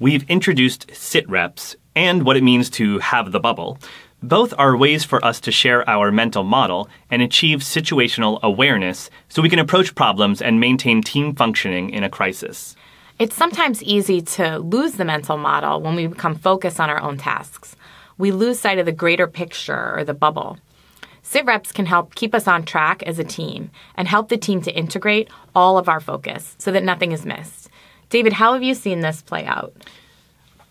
we've introduced sit reps and what it means to have the bubble. Both are ways for us to share our mental model and achieve situational awareness so we can approach problems and maintain team functioning in a crisis. It's sometimes easy to lose the mental model when we become focused on our own tasks. We lose sight of the greater picture or the bubble. Sit reps can help keep us on track as a team and help the team to integrate all of our focus so that nothing is missed. David, how have you seen this play out?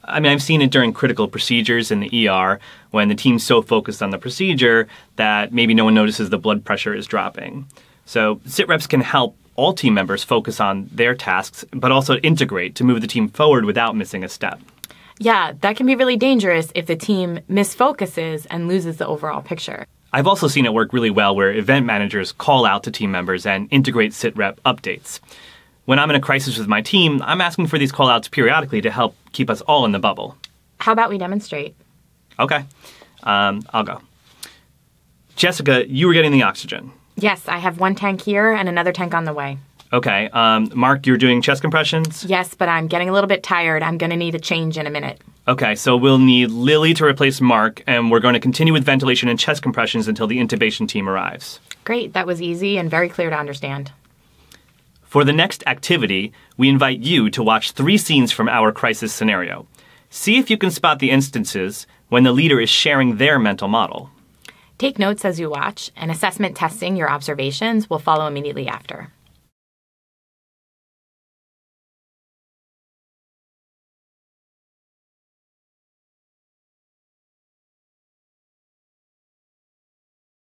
I mean, I've seen it during critical procedures in the ER when the team's so focused on the procedure that maybe no one notices the blood pressure is dropping. So, sit reps can help all team members focus on their tasks, but also integrate to move the team forward without missing a step. Yeah, that can be really dangerous if the team misfocuses and loses the overall picture. I've also seen it work really well where event managers call out to team members and integrate sit rep updates when I'm in a crisis with my team, I'm asking for these callouts periodically to help keep us all in the bubble. How about we demonstrate? Okay, um, I'll go. Jessica, you were getting the oxygen. Yes, I have one tank here and another tank on the way. Okay, um, Mark, you're doing chest compressions? Yes, but I'm getting a little bit tired. I'm going to need a change in a minute. Okay, so we'll need Lily to replace Mark, and we're going to continue with ventilation and chest compressions until the intubation team arrives. Great, that was easy and very clear to understand. For the next activity, we invite you to watch three scenes from our crisis scenario. See if you can spot the instances when the leader is sharing their mental model. Take notes as you watch, and assessment testing your observations will follow immediately after.